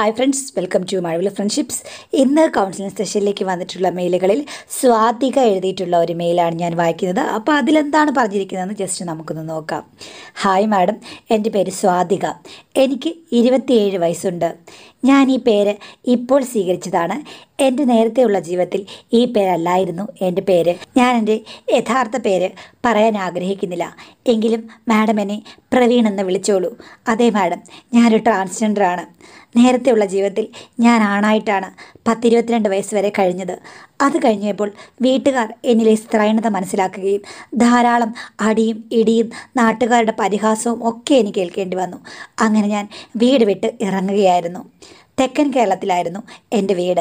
hi friends welcome to Mazhavila friendships ഇന്ന് counselling സെഷനിലേക്ക് വന്നിട്ടുള്ള മെയിലുകളിൽ സ്വാതിക എഴുതിയിട്ടുള്ള ഒരു മെയിലാണ് ഞാൻ വായിക്കുന്നത് അപ്പോൾ അതിലെന്താണ് പറഞ്ഞിരിക്കുന്നതെന്ന് ജസ്റ്റ് നമുക്കൊന്ന് നോക്കാം ഹായ് മാഡം എൻ്റെ പേര് സ്വാതിക എനിക്ക് ഇരുപത്തിയേഴ് വയസ്സുണ്ട് ഞാൻ ഈ പേര് ഇപ്പോൾ സ്വീകരിച്ചതാണ് എൻ്റെ നേരത്തെയുള്ള ജീവിതത്തിൽ ഈ പേരല്ലായിരുന്നു എൻ്റെ പേര് ഞാൻ എൻ്റെ യഥാർത്ഥ പേര് പറയാൻ ആഗ്രഹിക്കുന്നില്ല എങ്കിലും മാഡം എന്നെ പ്രവീൺ എന്ന് വിളിച്ചോളൂ അതെ മാഡം ഞാനൊരു ട്രാൻസ്ജെൻഡറാണ് നേരത്തെയുള്ള ജീവിതത്തിൽ ഞാൻ ആണായിട്ടാണ് പത്തിരുപത്തിരണ്ട് വയസ്സ് വരെ കഴിഞ്ഞത് അത് കഴിഞ്ഞപ്പോൾ വീട്ടുകാർ എന്നിലെ സ്ത്രൈണത മനസ്സിലാക്കുകയും ധാരാളം അടിയും ഇടിയും നാട്ടുകാരുടെ പരിഹാസവും ഒക്കെ എനിക്ക് കേൾക്കേണ്ടി വന്നു അങ്ങനെ ഞാൻ വീട് വിട്ട് ഇറങ്ങുകയായിരുന്നു തെക്കൻ കേരളത്തിലായിരുന്നു എൻ്റെ വീട്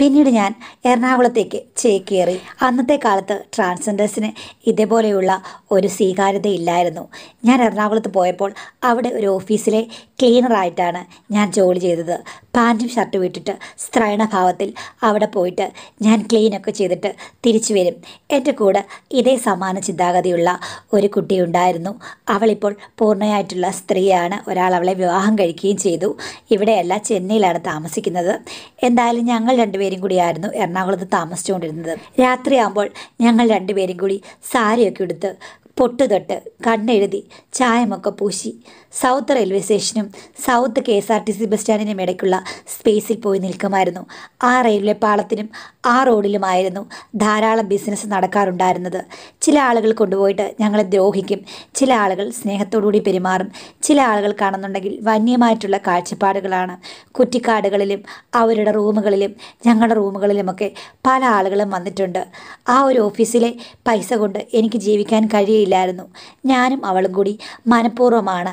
പിന്നീട് ഞാൻ എറണാകുളത്തേക്ക് ചേക്കേറി അന്നത്തെ കാലത്ത് ട്രാൻസ്ജെൻഡേഴ്സിന് ഇതേപോലെയുള്ള ഒരു സ്വീകാര്യത ഇല്ലായിരുന്നു ഞാൻ എറണാകുളത്ത് പോയപ്പോൾ അവിടെ ഒരു ഓഫീസിലെ ക്ലീനറായിട്ടാണ് ഞാൻ ജോലി ചെയ്തത് പാൻറ്റും ഷർട്ടും ഇട്ടിട്ട് സ്ത്രൈണ ഭാവത്തിൽ അവിടെ പോയിട്ട് ഞാൻ ക്ലീനൊക്കെ ചെയ്തിട്ട് തിരിച്ചു വരും എൻ്റെ കൂടെ ഇതേ സമാന ചിന്താഗതിയുള്ള ഒരു കുട്ടിയുണ്ടായിരുന്നു അവളിപ്പോൾ പൂർണ്ണയായിട്ടുള്ള സ്ത്രീയാണ് ഒരാൾ അവളെ വിവാഹം കഴിക്കുകയും ചെയ്തു ഇവിടെയല്ല ചെന്നൈയിലാണ് താമസിക്കുന്നത് എന്തായാലും ഞങ്ങൾ രണ്ടുപേരും രണ്ടുപേരും കൂടിയായിരുന്നു എറണാകുളത്ത് താമസിച്ചുകൊണ്ടിരുന്നത് രാത്രിയാകുമ്പോൾ ഞങ്ങൾ രണ്ടുപേരും കൂടി സാരിയൊക്കെ എടുത്ത് പൊട്ടുതൊട്ട് കണ്ണെഴുതി ചായമൊക്കെ പൂശി സൗത്ത് റെയിൽവേ സ്റ്റേഷനും south K S R T C bus സ്റ്റാൻഡിനും ഇടയ്ക്കുള്ള സ്പേസിൽ പോയി നിൽക്കുമായിരുന്നു ആ റെയിൽവേ പാളത്തിനും ആ റോഡിലുമായിരുന്നു ധാരാളം ബിസിനസ് നടക്കാറുണ്ടായിരുന്നത് ചില ആളുകൾ കൊണ്ടുപോയിട്ട് ഞങ്ങളെ ദ്രോഹിക്കും ചില ആളുകൾ സ്നേഹത്തോടുകൂടി പെരുമാറും ചില ആളുകൾ കാണുന്നുണ്ടെങ്കിൽ വന്യമായിട്ടുള്ള കാഴ്ചപ്പാടുകളാണ് കുറ്റിക്കാടുകളിലും അവരുടെ റൂമുകളിലും ഞങ്ങളുടെ റൂമുകളിലുമൊക്കെ പല ആളുകളും വന്നിട്ടുണ്ട് ആ ഒരു ഓഫീസിലെ പൈസ കൊണ്ട് എനിക്ക് ജീവിക്കാൻ കഴിയില്ല ഇല്ലായിരുന്നു ഞാനും അവളും കൂടി മനഃപൂർവ്വമാണ്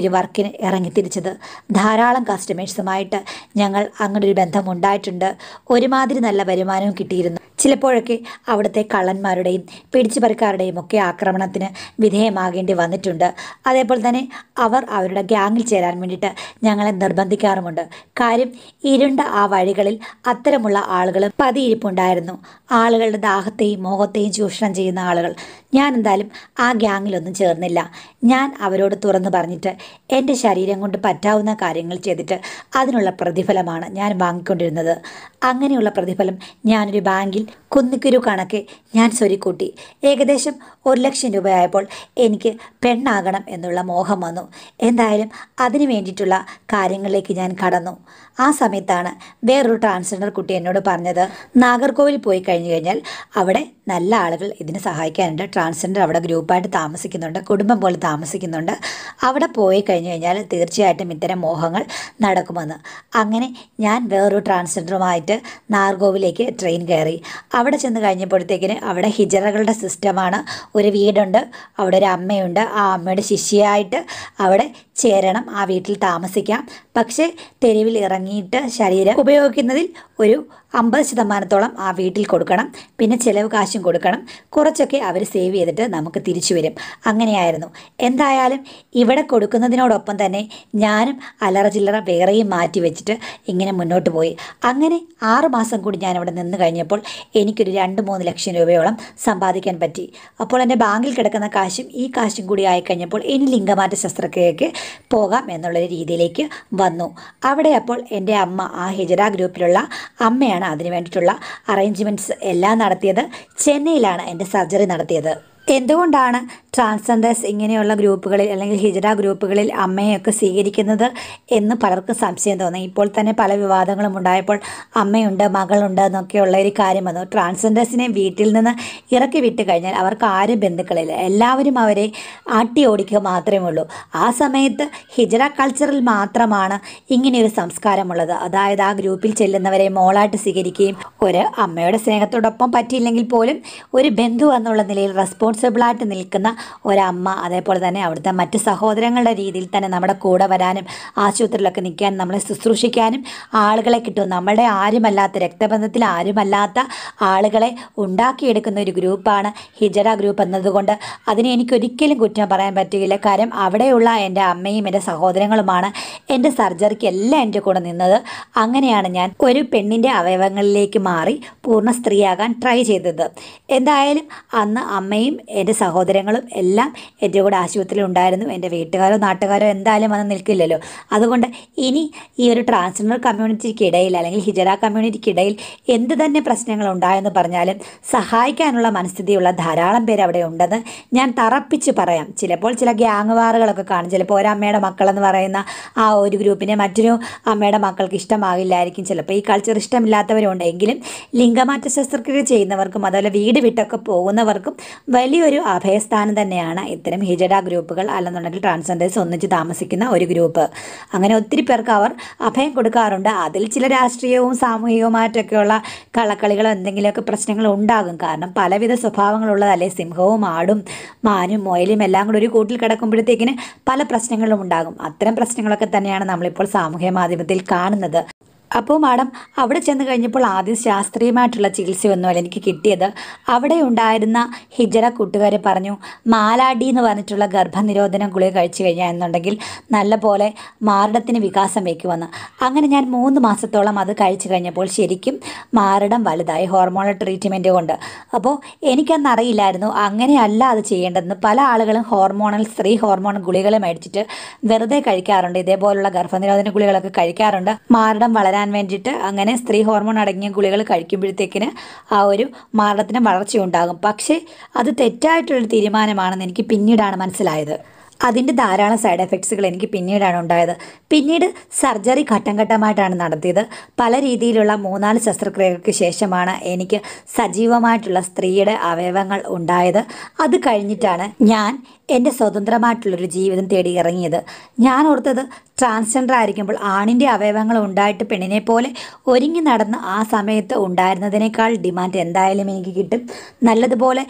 ഒരു വർക്കിന് തിരിച്ചത് ധാരാളം കസ്റ്റമേഴ്സുമായിട്ട് ഞങ്ങൾ അങ്ങനെ ഒരു ഉണ്ടായിട്ടുണ്ട് ഒരുമാതിരി നല്ല വരുമാനവും കിട്ടിയിരുന്നു ചിലപ്പോഴൊക്കെ അവിടുത്തെ കള്ളന്മാരുടെയും പിടിച്ചുപറിക്കാരുടെയും ഒക്കെ ആക്രമണത്തിന് വിധേയമാകേണ്ടി വന്നിട്ടുണ്ട് അതേപോലെ തന്നെ അവർ അവരുടെ ഗ്യാങ്ങിൽ ചേരാൻ വേണ്ടിയിട്ട് ഞങ്ങളെ നിർബന്ധിക്കാറുമുണ്ട് കാര്യം ഇരുണ്ട ആ വഴികളിൽ അത്തരമുള്ള ആളുകൾ പതിയിരിപ്പുണ്ടായിരുന്നു ആളുകളുടെ ദാഹത്തെയും മോഹത്തെയും ചൂഷണം ചെയ്യുന്ന ആളുകൾ ഞാൻ എന്തായാലും ആ ഗ്യാങ്ങിലൊന്നും ചേർന്നില്ല ഞാൻ അവരോട് തുറന്നു പറഞ്ഞിട്ട് എൻ്റെ ശരീരം കൊണ്ട് പറ്റാവുന്ന കാര്യങ്ങൾ ചെയ്തിട്ട് അതിനുള്ള പ്രതിഫലമാണ് ഞാൻ വാങ്ങിക്കൊണ്ടിരുന്നത് അങ്ങനെയുള്ള പ്രതിഫലം ഞാനൊരു ബാങ്കിൽ കുന്നിക്കുരു കണക്ക് ഞാൻ സ്വരിക്കൂട്ടി ഏകദേശം ഒരു ലക്ഷം രൂപയായപ്പോൾ എനിക്ക് പെണ്ണാകണം എന്നുള്ള മോഹം വന്നു എന്തായാലും അതിനു വേണ്ടിയിട്ടുള്ള കാര്യങ്ങളിലേക്ക് ഞാൻ കടന്നു ആ സമയത്താണ് വേറൊരു ട്രാൻസ്ജെൻഡർ കുട്ടി എന്നോട് പറഞ്ഞത് നാഗർകോവിൽ പോയി കഴിഞ്ഞു കഴിഞ്ഞാൽ അവിടെ നല്ല ആളുകൾ ഇതിന് സഹായിക്കാനുണ്ട് ട്രാൻസ്ജെൻഡർ അവിടെ ഗ്രൂപ്പായിട്ട് താമസിക്കുന്നുണ്ട് കുടുംബം പോലെ താമസിക്കുന്നുണ്ട് അവിടെ പോയി കഴിഞ്ഞു കഴിഞ്ഞാൽ തീർച്ചയായിട്ടും ഇത്തരം മോഹങ്ങൾ നടക്കുമെന്ന് അങ്ങനെ ഞാൻ വേറൊരു ട്രാൻസ്ജെൻഡറുമായിട്ട് നാർഗോവിലേക്ക് ട്രെയിൻ കയറി അവിടെ ചെന്ന് കഴിഞ്ഞപ്പോഴത്തേക്കിന് അവിടെ ഹിജറകളുടെ സിസ്റ്റമാണ് ഒരു വീടുണ്ട് അവിടെ ഒരു അമ്മയുണ്ട് ആ അമ്മയുടെ ശിഷ്യയായിട്ട് അവിടെ ചേരണം ആ വീട്ടിൽ താമസിക്കാം പക്ഷേ തെരുവിൽ ഇറങ്ങിയിട്ട് ശരീരം ഉപയോഗിക്കുന്നതിൽ ഒരു അമ്പത് ശതമാനത്തോളം ആ വീട്ടിൽ കൊടുക്കണം പിന്നെ ചിലവ് കാശും കൊടുക്കണം കുറച്ചൊക്കെ അവർ സേവ് ചെയ്തിട്ട് നമുക്ക് തിരിച്ചു വരും അങ്ങനെയായിരുന്നു എന്തായാലും ഇവിടെ കൊടുക്കുന്നതിനോടൊപ്പം തന്നെ ഞാനും അലറ ചില്ലറ വേറെയും മാറ്റി വെച്ചിട്ട് ഇങ്ങനെ മുന്നോട്ട് പോയി അങ്ങനെ ആറ് മാസം കൂടി ഞാൻ അവിടെ നിന്ന് കഴിഞ്ഞപ്പോൾ എനിക്കൊരു രണ്ട് മൂന്ന് ലക്ഷം രൂപയോളം സമ്പാദിക്കാൻ പറ്റി അപ്പോൾ എൻ്റെ ബാങ്കിൽ കിടക്കുന്ന കാശും ഈ കാശും കൂടി ആയിക്കഴിഞ്ഞപ്പോൾ ഇനി ലിംഗമാറ്റ ശസ്ത്രക്രിയയ്ക്ക് പോകാം എന്നുള്ളൊരു രീതിയിലേക്ക് വന്നു അവിടെ അപ്പോൾ എൻ്റെ അമ്മ ആ ഹിജറ ഗ്രൂപ്പിലുള്ള അമ്മയാണ് അതിന് വേണ്ടിയിട്ടുള്ള അറേഞ്ച്മെൻറ്റ്സ് എല്ലാം നടത്തിയത് ചെന്നൈയിലാണ് എൻ്റെ സർജറി നടത്തിയത് എന്തുകൊണ്ടാണ് ട്രാൻസ്ജെൻഡേഴ്സ് ഇങ്ങനെയുള്ള ഗ്രൂപ്പുകളിൽ അല്ലെങ്കിൽ ഹിജറ ഗ്രൂപ്പുകളിൽ അമ്മയൊക്കെ സ്വീകരിക്കുന്നത് എന്ന് പലർക്കും സംശയം തോന്നി ഇപ്പോൾ തന്നെ പല വിവാദങ്ങളും ഉണ്ടായപ്പോൾ അമ്മയുണ്ട് മകളുണ്ട് എന്നൊക്കെയുള്ള ഒരു കാര്യം വന്നു ട്രാൻസ്ജെൻഡേഴ്സിനെ വീട്ടിൽ നിന്ന് ഇറക്കി വിട്ട് കഴിഞ്ഞാൽ അവർക്ക് ആരും ബന്ധുക്കളില്ല എല്ലാവരും അവരെ ആട്ടി ഓടിക്കുക മാത്രമേ ഉള്ളൂ ആ സമയത്ത് ഹിജറ കൾച്ചറിൽ മാത്രമാണ് ഇങ്ങനെയൊരു സംസ്കാരമുള്ളത് അതായത് ആ ഗ്രൂപ്പിൽ ചെല്ലുന്നവരെ മോളായിട്ട് സ്വീകരിക്കുകയും ഒരു അമ്മയുടെ സ്നേഹത്തോടൊപ്പം പറ്റിയില്ലെങ്കിൽ പോലും ഒരു ബന്ധു എന്നുള്ള നിലയിൽ റെസ്പോൺസിബിളായിട്ട് നിൽക്കുന്ന ഒരമ്മ അതേപോലെ തന്നെ അവിടുത്തെ മറ്റ് സഹോദരങ്ങളുടെ രീതിയിൽ തന്നെ നമ്മുടെ കൂടെ വരാനും ആശുപത്രിയിലൊക്കെ നിൽക്കാൻ നമ്മളെ ശുശ്രൂഷിക്കാനും ആളുകളെ കിട്ടും നമ്മുടെ ആരുമല്ലാത്ത രക്തബന്ധത്തിൽ ആരുമല്ലാത്ത ആളുകളെ ഉണ്ടാക്കിയെടുക്കുന്ന ഒരു ഗ്രൂപ്പാണ് ഹിജറ ഗ്രൂപ്പ് എന്നതുകൊണ്ട് അതിനെ എനിക്കൊരിക്കലും കുറ്റം പറയാൻ പറ്റുകയില്ല കാര്യം അവിടെയുള്ള എൻ്റെ അമ്മയും എൻ്റെ സഹോദരങ്ങളുമാണ് എൻ്റെ സർജറിക്ക് എല്ലാം എൻ്റെ കൂടെ നിന്നത് അങ്ങനെയാണ് ഞാൻ ഒരു പെണ്ണിൻ്റെ അവയവങ്ങളിലേക്ക് മാറി പൂർണ്ണ സ്ത്രീയാകാൻ ട്രൈ ചെയ്തത് എന്തായാലും അന്ന് അമ്മയും എൻ്റെ സഹോദരങ്ങളും എല്ലാം എൻ്റെ കൂടെ ആശുപത്രിയിൽ ഉണ്ടായിരുന്നു എൻ്റെ വീട്ടുകാരോ നാട്ടുകാരോ എന്തായാലും വന്ന് നിൽക്കില്ലല്ലോ അതുകൊണ്ട് ഇനി ഈ ഒരു ട്രാൻസ്ജെൻഡർ കമ്മ്യൂണിറ്റിക്കിടയിൽ അല്ലെങ്കിൽ ഹിജറ കമ്മ്യൂണിറ്റിക്കിടയിൽ എന്ത് തന്നെ പ്രശ്നങ്ങൾ ഉണ്ടായെന്ന് പറഞ്ഞാലും സഹായിക്കാനുള്ള മനസ്ഥിതിയുള്ള ധാരാളം പേര് അവിടെ ഉണ്ടെന്ന് ഞാൻ തറപ്പിച്ച് പറയാം ചിലപ്പോൾ ചില ഗ്യാങ് വാറുകളൊക്കെ കാണും ചിലപ്പോൾ ഒരമ്മയുടെ മക്കളെന്ന് പറയുന്ന ആ ഒരു ഗ്രൂപ്പിനെ മറ്റൊരു അമ്മയുടെ മക്കൾക്ക് ഇഷ്ടമാകില്ലായിരിക്കും ചിലപ്പോൾ ഈ കൾച്ചർ ഇഷ്ടമില്ലാത്തവരുണ്ട് എങ്കിലും ലിംഗമാറ്റ ശസ്ത്രക്രിയ ചെയ്യുന്നവർക്കും അതുപോലെ വീട് വിട്ടൊക്കെ പോകുന്നവർക്കും വലിയൊരു അഭയസ്ഥാനം തന്നെയാണ് ഇത്തരം ഹിജഡ ഗ്രൂപ്പുകൾ അല്ലെന്നുണ്ടെങ്കിൽ ട്രാൻസ്ജെൻഡേഴ്സ് ഒന്നിച്ച് താമസിക്കുന്ന ഒരു ഗ്രൂപ്പ് അങ്ങനെ ഒത്തിരി പേർക്ക് അവർ അഭയം കൊടുക്കാറുണ്ട് അതിൽ ചില രാഷ്ട്രീയവും സാമൂഹികവുമായിട്ടൊക്കെയുള്ള കളക്കളികളോ എന്തെങ്കിലുമൊക്കെ പ്രശ്നങ്ങൾ ഉണ്ടാകും കാരണം പലവിധ സ്വഭാവങ്ങളുള്ളതല്ലേ സിംഹവും ആടും മാനും മുയലും എല്ലാം കൂടി ഒരു കൂട്ടിൽ കിടക്കുമ്പോഴത്തേക്കിന് പല പ്രശ്നങ്ങളും ഉണ്ടാകും അത്തരം പ്രശ്നങ്ങളൊക്കെ തന്നെയാണ് നമ്മളിപ്പോൾ സാമൂഹ്യ മാധ്യമത്തിൽ കാണുന്നത് അപ്പോൾ മാഡം അവിടെ ചെന്ന് കഴിഞ്ഞപ്പോൾ ആദ്യം ശാസ്ത്രീയമായിട്ടുള്ള ചികിത്സയൊന്നുമല്ല എനിക്ക് കിട്ടിയത് അവിടെ ഉണ്ടായിരുന്ന ഹിജറ കൂട്ടുകാരെ പറഞ്ഞു മാലാടി എന്ന് പറഞ്ഞിട്ടുള്ള ഗർഭനിരോധന ഗുളി കഴിച്ചു കഴിഞ്ഞാൽ എന്നുണ്ടെങ്കിൽ നല്ലപോലെ മാരടത്തിന് വികാസം വയ്ക്കുമെന്ന് അങ്ങനെ ഞാൻ മൂന്ന് മാസത്തോളം അത് കഴിച്ചു കഴിഞ്ഞപ്പോൾ ശരിക്കും മാരടം വലുതായി ഹോർമോണൽ ട്രീറ്റ്മെൻറ്റ് കൊണ്ട് അപ്പോൾ എനിക്കന്നറിയില്ലായിരുന്നു അങ്ങനെയല്ല അത് ചെയ്യേണ്ടതെന്ന് പല ആളുകളും ഹോർമോണൽ സ്ത്രീ ഹോർമോൺ ഗുളികളെ മേടിച്ചിട്ട് വെറുതെ കഴിക്കാറുണ്ട് ഇതേപോലുള്ള ഗർഭനിരോധന ഗുളികളൊക്കെ കഴിക്കാറുണ്ട് മാരടം വളരാൻ വരാൻ വേണ്ടിയിട്ട് അങ്ങനെ സ്ത്രീ ഹോർമോൺ അടങ്ങിയ ഗുളികൾ കഴിക്കുമ്പോഴത്തേക്കിന് ആ ഒരു മാരണത്തിന് വളർച്ചയുണ്ടാകും പക്ഷേ അത് തെറ്റായിട്ടുള്ളൊരു തീരുമാനമാണെന്ന് എനിക്ക് പിന്നീടാണ് മനസ്സിലായത് അതിൻ്റെ ധാരാളം സൈഡ് എഫക്ട്സുകൾ എനിക്ക് പിന്നീടാണ് ഉണ്ടായത് പിന്നീട് സർജറി ഘട്ടം ഘട്ടമായിട്ടാണ് നടത്തിയത് പല രീതിയിലുള്ള മൂന്നാല് ശസ്ത്രക്രിയകൾക്ക് ശേഷമാണ് എനിക്ക് സജീവമായിട്ടുള്ള സ്ത്രീയുടെ അവയവങ്ങൾ ഉണ്ടായത് അത് കഴിഞ്ഞിട്ടാണ് ഞാൻ എൻ്റെ സ്വതന്ത്രമായിട്ടുള്ളൊരു ജീവിതം തേടി ഇറങ്ങിയത് ഞാൻ ഓർത്തത് ട്രാൻസ്ജെൻഡർ ആയിരിക്കുമ്പോൾ ആണിൻ്റെ അവയവങ്ങൾ ഉണ്ടായിട്ട് പെണ്ണിനെ പോലെ ഒരുങ്ങി നടന്ന ആ സമയത്ത് ഉണ്ടായിരുന്നതിനേക്കാൾ ഡിമാൻഡ് എന്തായാലും എനിക്ക് കിട്ടും നല്ലതുപോലെ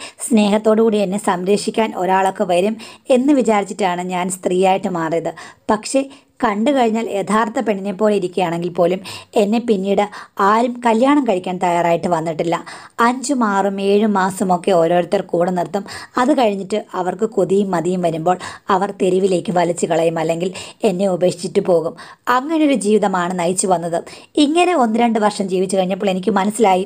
കൂടി എന്നെ സംരക്ഷിക്കാൻ ഒരാളൊക്കെ വരും എന്ന് വിചാരിച്ചിട്ടാണ് ഞാൻ സ്ത്രീയായിട്ട് മാറിയത് പക്ഷേ കണ്ടു കഴിഞ്ഞാൽ യഥാർത്ഥ പെണ്ണിനെ പോലെ ഇരിക്കുകയാണെങ്കിൽ പോലും എന്നെ പിന്നീട് ആരും കല്യാണം കഴിക്കാൻ തയ്യാറായിട്ട് വന്നിട്ടില്ല അഞ്ചും ആറും ഏഴും മാസമൊക്കെ ഓരോരുത്തർ കൂടെ നിർത്തും അത് കഴിഞ്ഞിട്ട് അവർക്ക് കൊതിയും മതിയും വരുമ്പോൾ അവർ തെരുവിലേക്ക് വലിച്ചു കളയും അല്ലെങ്കിൽ എന്നെ ഉപേക്ഷിച്ചിട്ട് പോകും അങ്ങനെ ഒരു ജീവിതമാണ് നയിച്ചു വന്നത് ഇങ്ങനെ ഒന്ന് രണ്ട് വർഷം ജീവിച്ചു കഴിഞ്ഞപ്പോൾ എനിക്ക് മനസ്സിലായി